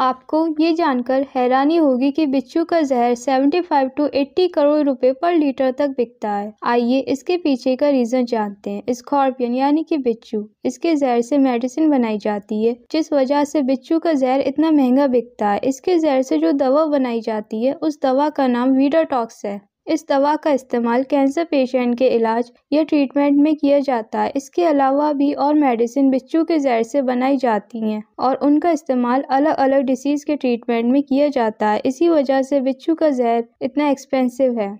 आपको ये जानकर हैरानी होगी कि बिच्छू का जहर 75 टू 80 करोड़ रुपए पर लीटर तक बिकता है आइए इसके पीछे का रीजन जानते हैं स्कॉर्पियन यानी कि बिच्छू इसके जहर से मेडिसिन बनाई जाती है जिस वजह से बिच्छू का जहर इतना महंगा बिकता है इसके जहर से जो दवा बनाई जाती है उस दवा का नाम वीडाटॉक्स है इस दवा का इस्तेमाल कैंसर पेशेंट के इलाज या ट्रीटमेंट में किया जाता है इसके अलावा भी और मेडिसिन बिच्छू के जहर से बनाई जाती हैं और उनका इस्तेमाल अलग अलग डिसीज़ के ट्रीटमेंट में किया जाता है इसी वजह से बिच्छू का जहर इतना एक्सपेंसिव है